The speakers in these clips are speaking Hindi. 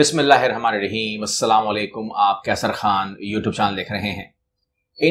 अस्सलाम वालेकुम आप कैसर खान यूट्यूब चैनल देख रहे हैं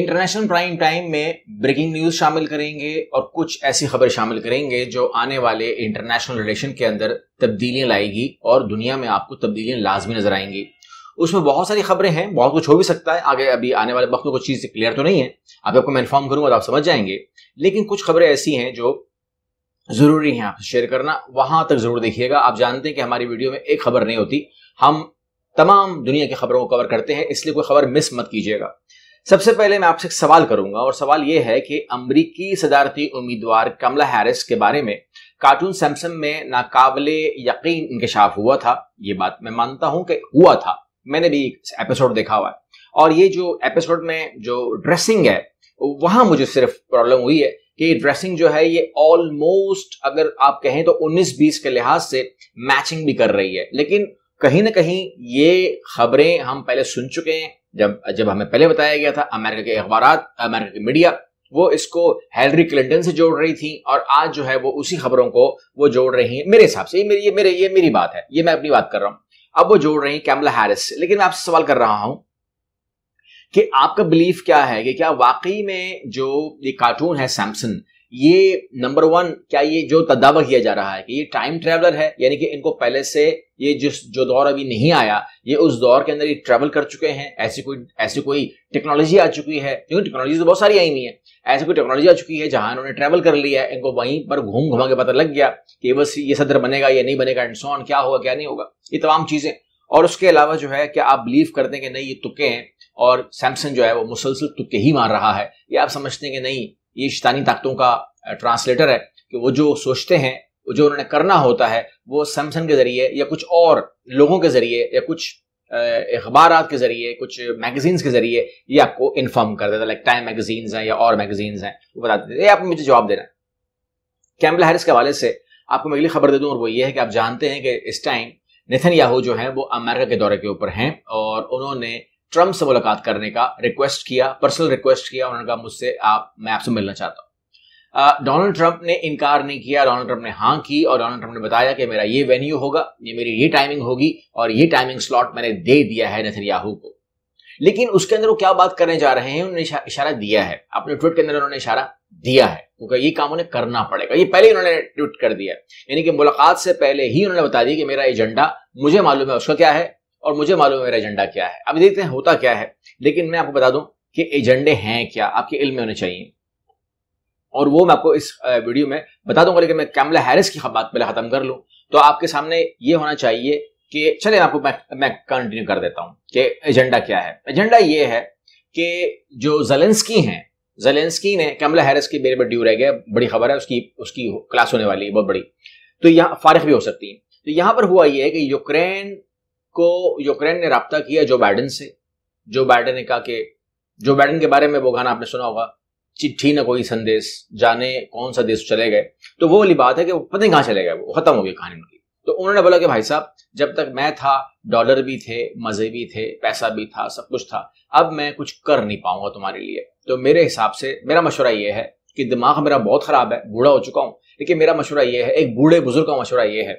इंटरनेशनल प्राइम टाइम में ब्रेकिंग न्यूज़ शामिल करेंगे और कुछ ऐसी खबर शामिल करेंगे जो आने वाले इंटरनेशनल रिलेशन के अंदर तब्दीलियां लाएगी और दुनिया में आपको तब्दीलियां लाजमी नजर आएंगी उसमें बहुत सारी खबरें हैं बहुत कुछ हो भी सकता है आगे अभी आने वाले वक्त में कुछ चीज़ क्लियर तो नहीं है अभी आपको मैं इन्फॉर्म करूंगा तो आप समझ जाएंगे लेकिन कुछ खबरें ऐसी हैं जो ज़रूरी हैं आपसे शेयर करना वहां तक ज़रूर देखिएगा आप जानते हैं कि हमारी वीडियो में एक खबर नहीं होती हम तमाम दुनिया की खबरों को कवर करते हैं इसलिए कोई खबर मिस मत कीजिएगा सबसे पहले मैं आपसे एक सवाल करूंगा और सवाल यह है कि अमरीकी सदारती उम्मीदवार कमला हैरिस के बारे में कार्टून सैमसंग में नाकाबले यकीन इंकशाफ हुआ था ये बात मैं मानता हूं कि हुआ था मैंने भी एपिसोड देखा हुआ है और ये जो एपिसोड में जो ड्रेसिंग है वहां मुझे सिर्फ प्रॉब्लम हुई है कि ड्रेसिंग जो है ये ऑलमोस्ट अगर आप कहें तो 19-20 के लिहाज से मैचिंग भी कर रही है लेकिन कहीं ना कहीं ये खबरें हम पहले सुन चुके हैं जब जब हमें पहले बताया गया था अमेरिका के अखबार अमेरिका की मीडिया वो इसको हेलरी क्लिंटन से जोड़ रही थी और आज जो है वो उसी खबरों को वो जोड़ रही हैं मेरे हिसाब से ये मेरी ये मेरे ये मेरी बात है ये मैं अपनी बात कर रहा हूं अब वो जोड़ रही कैमला हैरिस से लेकिन मैं आपसे सवाल कर रहा हूं कि आपका बिलीफ क्या है कि क्या वाकई में जो ये कार्टून है सैमसन ये नंबर वन क्या ये जो दावा किया जा रहा है कि ये टाइम ट्रेवलर है यानी कि इनको पहले से ये जिस जो दौर अभी नहीं आया ये उस दौर के अंदर ये ट्रेवल कर चुके हैं ऐसी कोई ऐसी कोई टेक्नोलॉजी आ चुकी है क्योंकि टेक्नोलॉजी तो बहुत सारी आई हुई है ऐसी कोई टेक्नोलॉजी आ चुकी है जहां इन्होंने ट्रेवल कर लिया है इनको वहीं पर घूम घुमा के पता लग गया कि बस ये सदर बनेगा या नहीं बनेगा एंड सोन क्या होगा क्या नहीं होगा ये तमाम चीजें और उसके अलावा जो है क्या आप बिलीव करते हैं कि नहीं ये तुके हैं और सैमसंग जो है वो मुसलसल तुके ही मार रहा है ये आप समझते हैं कि नहीं ये शैतानी ताकतों का ट्रांसलेटर है कि वो जो सोचते हैं जो उन्होंने करना होता है वो सैमसन के जरिए या कुछ और लोगों के जरिए या कुछ अखबार के जरिए कुछ मैगजीन्स के जरिए ये आपको इन्फॉर्म कर देता है लाइक टाइम मैगजीन्स हैं या और मैगजीन्स हैं वो बता देते आप मुझे जवाब देना है कैमला हैरिस के हवाले से आपको मैं अगली खबर दे दूँ और वो ये है कि आप जानते हैं कि इस टाइम निथन याहू जो है वो अमेरिका के दौरे के ऊपर हैं और उन्होंने ट्रंप से मुलाकात करने का रिक्वेस्ट किया पर्सनल रिक्वेस्ट किया उन्होंने कहा मुझसे आप मैं आपसे मिलना चाहता हूँ डोनाल्ड ट्रंप ने इनकार नहीं किया डोनाल्ड ट्रंप ने हाँ की और डोनाल्ड ट्रंप ने बताया कि मेरा ये वेन्यू होगा ये मेरी ये टाइमिंग होगी और ये टाइमिंग स्लॉट मैंने दे दिया है नथरियाहू को लेकिन उसके अंदर वो क्या बात करने जा रहे हैं उन्होंने इशारा दिया है अपने ट्वीट के अंदर उन्होंने इशारा दिया है क्योंकि ये काम उन्हें करना पड़ेगा ये पहले उन्होंने ट्वीट कर दिया यानी कि मुलाकात से पहले ही उन्होंने बता दिया कि मेरा एजेंडा मुझे मालूम है उसका क्या है और मुझे मालूम है मेरा एजेंडा क्या है अब देखते हैं होता क्या है लेकिन मैं आपको बता दूं कि एजेंडे हैं क्या आपके इल्म में होने चाहिए और वो मैं आपको इस वीडियो में बता दूंगा लेकिन मैं कैमला हैरिस की बात पहले खत्म कर लूँ तो आपके सामने ये होना चाहिए कि चले आपको मैं मैं कंटिन्यू कर देता हूँ कि एजेंडा क्या है एजेंडा ये है कि जो जलेंसकी हैं जलेंसकी ने कैमला हैरिस की मेरे पर ड्यू रह गया बड़ी खबर है उसकी उसकी क्लास होने वाली है बहुत बड़ी तो यहाँ फारिग भी हो सकती है तो यहाँ पर हुआ यह है कि यूक्रेन को यूक्रेन ने रबता किया जो बाइडन से जो बाइडन ने कहा कि जो बाइडन के बारे में वो गाना आपने सुना होगा चिट्ठी ना कोई संदेश जाने कौन सा देश चले गए तो वो वाली बात है कि वो पता नहीं कहाँ चले गए वो खत्म हो गई कहानी उनकी तो उन्होंने बोला कि भाई साहब जब तक मैं था डॉलर भी थे मजे भी थे पैसा भी था सब कुछ था अब मैं कुछ कर नहीं पाऊंगा तुम्हारे लिए तो मेरे हिसाब से मेरा मशुरा यह है कि दिमाग मेरा बहुत खराब है बूढ़ा हो चुका हूं लेकिन मेरा मशुरा यह है एक बूढ़े बुजुर्ग का मशुरा यह है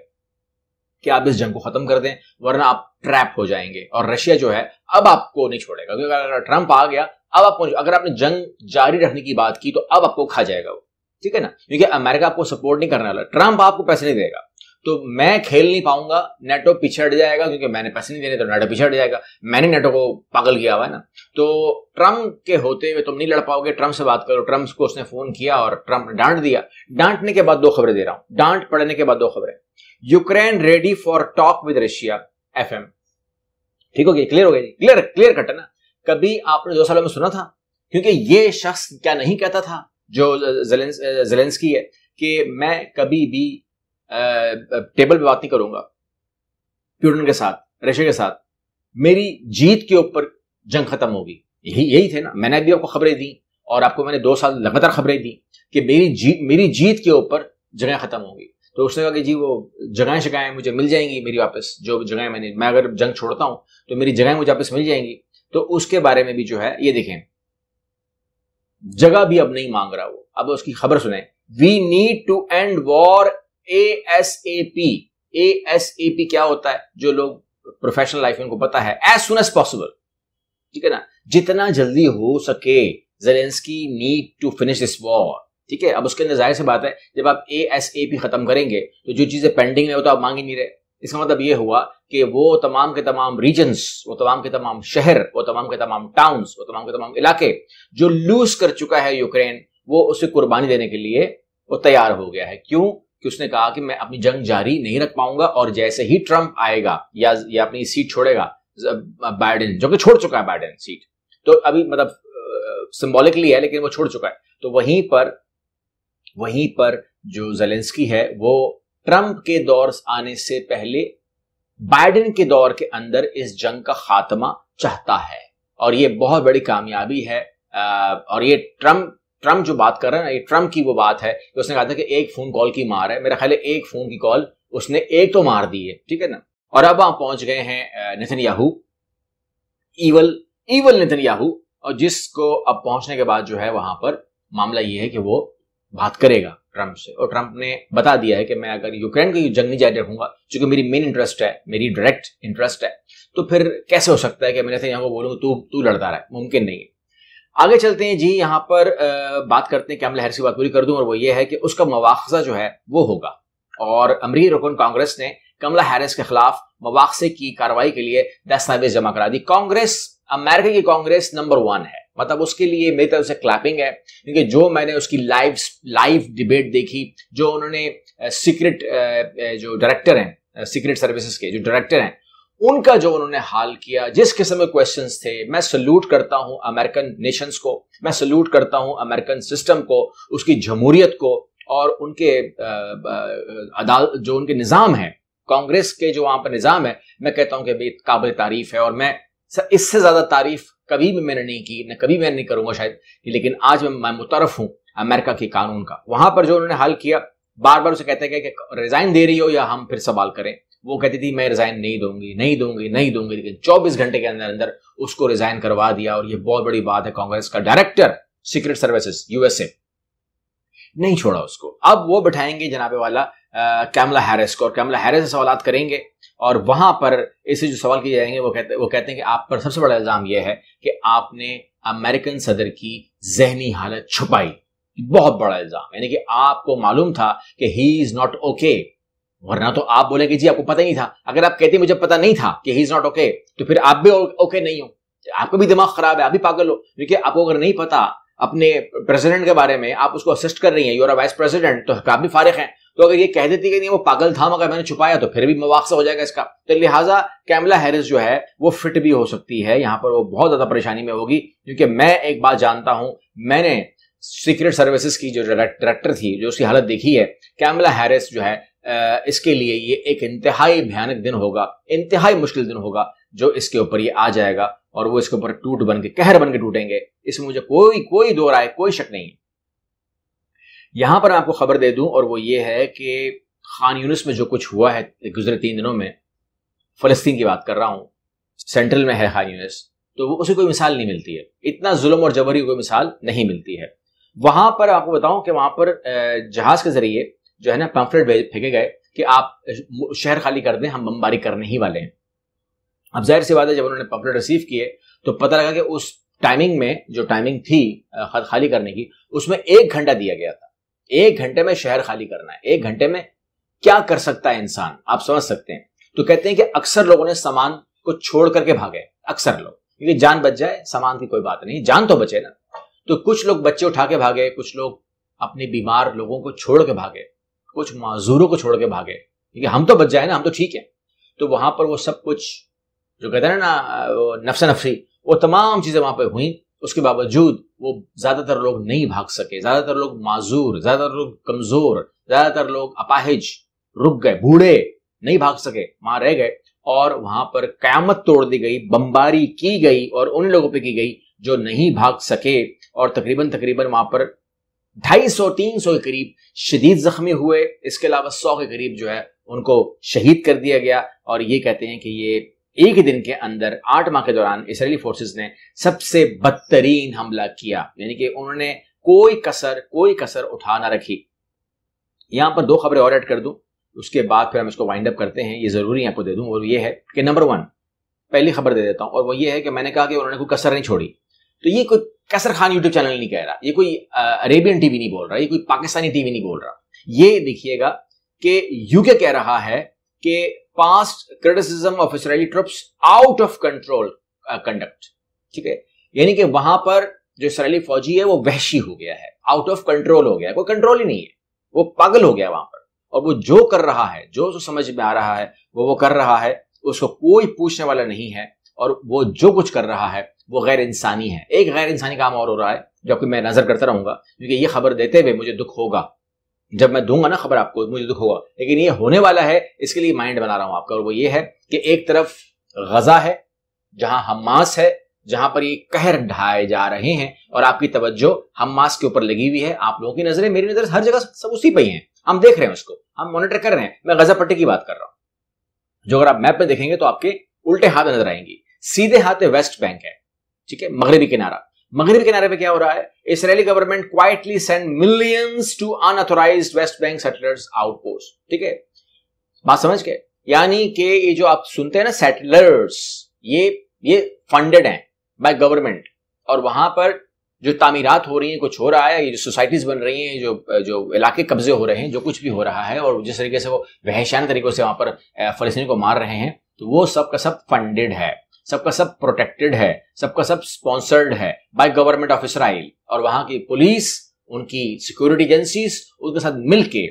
कि आप इस जंग को खत्म कर दें वरना आप ट्रैप हो जाएंगे और रशिया जो है अब आपको नहीं छोड़ेगा क्योंकि अगर ट्रंप आ गया अब आपको अगर आपने जंग जारी रखने की बात की तो अब आपको खा जाएगा वो ठीक है ना क्योंकि अमेरिका आपको सपोर्ट नहीं करने वाला ट्रंप आपको पैसे नहीं देगा तो मैं खेल नहीं पाऊंगा नेटो पिछड़ जाएगा क्योंकि मैंने पैसे नहीं देने तो नेटो पिछड़ जाएगा मैंने नेटो को पागल किया हुआ है ना तो ट्रम्प के होते हुए तुम नहीं लड़ पाओगे ट्रम्प से बात करो ट्रम्प को उसने फोन किया और ट्रम्प ने डांट दिया डांटने के बाद दो खबरें दे रहा हूं डांट पड़ने के बाद दो खबरें Ukraine ready for talk with Russia F ठीक हो गया क्लियर हो गया जी क्लियर क्लियर कट है ना कभी आपने दो सालों में सुना था क्योंकि ये शख्स क्या नहीं कहता था जो जेलेंस, जेलेंसकी है कि मैं कभी भी टेबल पे बात नहीं करूंगा प्यूटन के साथ रशिया के साथ मेरी जीत के ऊपर जंग खत्म होगी यही यही थे ना मैंने भी आपको खबरें दी और आपको मैंने दो साल लगातार खबरें दी कि मेरी जीत मेरी जीत के ऊपर जगह खत्म होगी तो उसने कहा कि जी वो जगह शगाहें मुझे मिल जाएंगी मेरी वापस जो जगह मैंने मैं अगर जंग छोड़ता हूं तो मेरी जगह मुझे वापस मिल जाएंगी तो उसके बारे में भी जो है ये देखें जगह भी अब नहीं मांग रहा वो अब उसकी खबर सुने we need to end war A S A P A S A P क्या होता है जो लोग प्रोफेशनल लाइफ में उनको पता है एज सुन एज पॉसिबल ठीक है ना जितना जल्दी हो सके Zelensky need to finish this war ठीक है अब उसके अंदर जाहिर सी बात है जब आप ए एस ए पी खत्म करेंगे तो जो चीजें पेंडिंग है वो तो आप मांग ही नहीं रहे इसका मतलब ये हुआ कि वो तमाम के तमाम रीजन्स वो तमाम के तमाम शहर वो तमाम के तमाम टाउन्स वो तमाम के तमाम इलाके जो लूज कर चुका है यूक्रेन वो उसे कुर्बानी देने के लिए वो तैयार हो गया है क्यों कि उसने कहा कि मैं अपनी जंग जारी नहीं रख पाऊंगा और जैसे ही ट्रंप आएगा या या अपनी सीट छोड़ेगा बाइडेन जो कि छोड़ चुका है बाइडेन सीट तो अभी मतलब सिंबॉलिकली है लेकिन वो छोड़ चुका है तो वहीं पर वहीं पर जो जेलेंस्की है वो ट्रंप के दौर आने से पहले बाइडेन के दौर के अंदर इस जंग का खात्मा चाहता है और ये बहुत बड़ी कामयाबी है और ये ट्रंप ट्रम्प जो बात कर रहे हैं ना ट्रम्प की वो बात है कि उसने कहा था कि एक फोन कॉल की मार है मेरा ख्याल है एक फोन की कॉल उसने एक तो मार दी है ठीक है ना और अब आप पहुंच गए हैं Netanyahu evil evil Netanyahu और जिसको अब पहुंचने के बाद जो है वहां पर मामला ये है कि वो बात करेगा ट्रंप से और ट्रंप ने बता दिया है कि मैं अगर यूक्रेन की जंग नहीं जारी रखूंगा चूंकि मेरी मेन इंटरेस्ट है मेरी डायरेक्ट इंटरेस्ट है तो फिर कैसे हो सकता है कि मैं यहाँ को बोलूंगा तू तू लड़ता रहा मुमकिन नहीं है आगे चलते हैं जी यहां पर आ, बात करते हैं क्या लहर की बात पूरी कर दूं और वो ये है कि उसका मुआवजा जो है वो होगा और अमरीकी रुकन कांग्रेस ने कमला हैरिस के खिलाफ मुआवजे की कार्रवाई के लिए दस्तावेज जमा करा दी कांग्रेस अमेरिका की कांग्रेस नंबर वन है मतलब उसके लिए मेरी तरफ से क्लैपिंग है क्योंकि जो मैंने उसकी लाइव लाइव डिबेट देखी जो उन्होंने सीक्रेट जो डायरेक्टर हैं सीक्रेट सर्विसेज के जो डायरेक्टर हैं उनका जो उन्होंने हाल किया जिस किस्म के क्वेश्चन थे मैं सल्यूट करता हूं अमेरिकन नेशंस को मैं सल्यूट करता हूं अमेरिकन सिस्टम को उसकी जमहूरियत को और उनके अदाल जो उनके निज़ाम है कांग्रेस के जो वहां पर निज़ाम है मैं कहता हूं कि भाई काबिल तारीफ है और मैं इससे ज़्यादा तारीफ कभी भी मैंने नहीं की न कभी मैं नहीं करूंगा शायद लेकिन आज मैं, मैं मुतरफ हूँ अमेरिका के कानून का वहां पर जो उन्होंने हल किया बार बार उसे कहते गए कि रिजाइन दे रही हो या हम फिर सवाल करें वो कहती थी मैं रिजाइन नहीं दूंगी नहीं दूंगी नहीं दूंगी लेकिन 24 घंटे के अंदर अंदर उसको रिजाइन करवा दिया और ये बहुत बड़ी बात है कांग्रेस का डायरेक्टर सीक्रेट सर्विसेज यूएसए नहीं छोड़ा उसको अब वो बैठाएंगे जनाबे वाला कैमला हैरिस को और कैमला हैरिस से सवाल करेंगे और वहां पर इसे जो सवाल किए जाएंगे वो कहते वो कहते हैं कि आप पर सबसे बड़ा इल्जाम यह है कि आपने अमेरिकन सदर की जहनी हालत छुपाई बहुत बड़ा इल्जाम यानी कि आपको मालूम था कि ही इज नॉट ओके वरना तो आप बोलेंगे जी आपको पता ही नहीं था अगर आप कहते मुझे पता नहीं था कि ही इज नॉट ओके तो फिर आप भी ओके नहीं हो आपका भी दिमाग खराब है आप भी पागल हो क्योंकि आपको अगर नहीं पता अपने प्रेसिडेंट के बारे में आप उसको असिस्ट कर रही हैं यूर वाइस प्रेसिडेंट तो आप भी फारिग हैं तो अगर ये कह देती कि नहीं वो पागल था मगर मैंने छुपाया तो फिर भी मवाकसा हो जाएगा इसका तो लिहाजा कैमला हैरिस जो है वो फिट भी हो सकती है यहाँ पर वो बहुत ज्यादा परेशानी में होगी क्योंकि मैं एक बात जानता हूं मैंने सीक्रेट सर्विसेज की जो डायरेक्टर थी जो उसकी हालत देखी है कैमला हैरिस जो है इसके लिए ये एक इंतहाई भयानक दिन होगा इंतहाई मुश्किल दिन होगा जो इसके ऊपर ये आ जाएगा और वो इसके ऊपर टूट बन के कहर बन के टूटेंगे इसमें मुझे कोई कोई दो राय कोई शक नहीं है यहां पर आपको खबर दे दूं और वो ये है कि खान यूनिस में जो कुछ हुआ है गुजरे तीन दिनों में फलस्तीन की बात कर रहा हूं सेंट्रल में है खान यूनिस तो वो उसे कोई मिसाल नहीं मिलती है इतना जुल्म और जबरी कोई मिसाल नहीं मिलती है वहां पर आपको बताऊं कि वहां पर जहाज के जरिए जो है ना पंफलेट फेंके गए कि आप शहर खाली कर दें हम बमबारी करने ही वाले हैं अब जाहिर सी बात है जब उन्होंने पंफलेट रिसीव किए तो पता लगा कि उस टाइमिंग में जो टाइमिंग थी खत खाली करने की उसमें एक घंटा दिया गया था एक घंटे में शहर खाली करना है एक घंटे में क्या कर सकता है इंसान आप समझ सकते हैं तो कहते हैं कि अक्सर लोगों ने सामान को छोड़ करके भागे अक्सर लोग क्योंकि जान बच जाए सामान की कोई बात नहीं जान तो बचे ना तो कुछ लोग बच्चे उठा के भागे कुछ लोग अपने बीमार लोगों को छोड़ के भागे कुछ माजूरों को छोड़ के भागे क्योंकि हम तो बच जाए ना हम तो ठीक है तो वहां पर वो सब कुछ जो कहते हैं ना नफ्स नफरी वो तमाम चीजें वहां पर हुई उसके बावजूद वो ज्यादातर लोग नहीं भाग सके ज्यादातर लोग माजूर ज्यादातर लोग कमजोर ज्यादातर लोग अपाहिज रुक गए बूढ़े नहीं भाग सके वहां रह गए और वहां पर क्यामत तोड़ दी गई बमबारी की गई और उन लोगों पे की गई जो नहीं भाग सके और तकरीबन तकरीबन वहां पर ढाई सौ तीन सौ के करीब शदीद जख्मी हुए इसके अलावा सौ के करीब जो है उनको शहीद कर दिया गया और ये कहते हैं कि ये एक दिन के अंदर आठ माह के दौरान इसराइली फोर्सेस ने सबसे बदतरीन हमला किया यानी कि उन्होंने कोई कसर कोई कसर उठा ना रखी यहां पर दो खबरें और एड कर दूं उसके बाद फिर हम इसको वाइंड अप करते हैं ये जरूरी आपको दे दूं और ये है कि नंबर वन पहली खबर दे देता हूं और वो ये है कि मैंने कहा कि उन्होंने कोई कसर नहीं छोड़ी तो ये कोई कैसर खान यूट्यूब चैनल नहीं कह रहा ये कोई अरेबियन टीवी नहीं बोल रहा ये कोई पाकिस्तानी टीवी नहीं बोल रहा ये देखिएगा कि यूके कह रहा है कि past criticism of Israeli troops out of control conduct ठीक है यानी कि वहां पर जो इसराइली फौजी है वो वहशी हो गया है आउट ऑफ कंट्रोल हो गया है कोई कंट्रोल ही नहीं है वो पागल हो गया वहां पर और वो जो कर रहा है जो जो समझ में आ रहा है वो वो कर रहा है उसको कोई पूछने वाला नहीं है और वो जो कुछ कर रहा है वो गैर इंसानी है एक गैर इंसानी काम और हो रहा है जबकि मैं नजर करता रहूंगा क्योंकि ये खबर देते हुए मुझे दुख होगा जब मैं दूंगा ना खबर आपको मुझे दुख होगा लेकिन ये होने वाला है इसके लिए माइंड बना रहा हूं आपका और वो ये है कि एक तरफ गजा है जहां हमास है जहां पर ये कहर ढाए जा रहे हैं और आपकी तवज्जो हमास के ऊपर लगी हुई है आप लोगों की नजरें मेरी नजर हर जगह सब उसी पर ही है हम देख रहे हैं उसको हम मॉनिटर कर रहे हैं मैं गजा पट्टी की बात कर रहा हूं जो अगर आप मैप में देखेंगे तो आपके उल्टे हाथ नजर आएंगी सीधे हाथ वेस्ट बैंक है ठीक है मगरबी किनारा मगरबी किनारे पे क्या हो रहा है Israeli government quietly send millions to unauthorized West Bank settlers outpost ठीक है बात समझ के यानी कि ये जो आप सुनते हैं ना सेटलर्स ये ये फंडेड हैं बाय गवर्नमेंट और वहां पर जो तामीरात हो रही है कुछ हो रहा है ये जो सोसाइटीज बन रही हैं जो जो इलाके कब्जे हो रहे हैं जो कुछ भी हो रहा है और जिस तरीके से वो वहशान तरीकों से वहां पर फलस्तीन को मार रहे हैं तो वो सब का सब फंडेड है सबका सब प्रोटेक्टेड है सबका सब स्पॉन्सर्ड है बाय गवर्नमेंट ऑफ इसराइल और वहां की पुलिस उनकी सिक्योरिटी एजेंसीज उनके साथ मिलके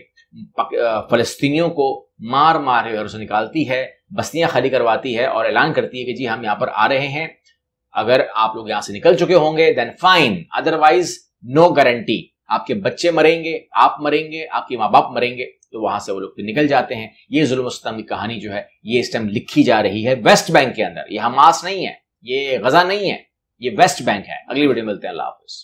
फलस्तीनियों को मार मार के घरों से निकालती है बस्तियां खाली करवाती है और ऐलान करती है कि जी हम यहां पर आ रहे हैं अगर आप लोग यहां से निकल चुके होंगे then fine otherwise no guarantee आपके बच्चे मरेंगे आप मरेंगे आपके माँ बाप मरेंगे तो वहां से वो लोग निकल जाते हैं ये जुल्मस्तम की कहानी जो है ये इस टाइम लिखी जा रही है वेस्ट बैंक के अंदर ये हमास नहीं है ये गजा नहीं है ये वेस्ट बैंक है अगली वीडियो मिलते हैं अल्लाह हाफिज़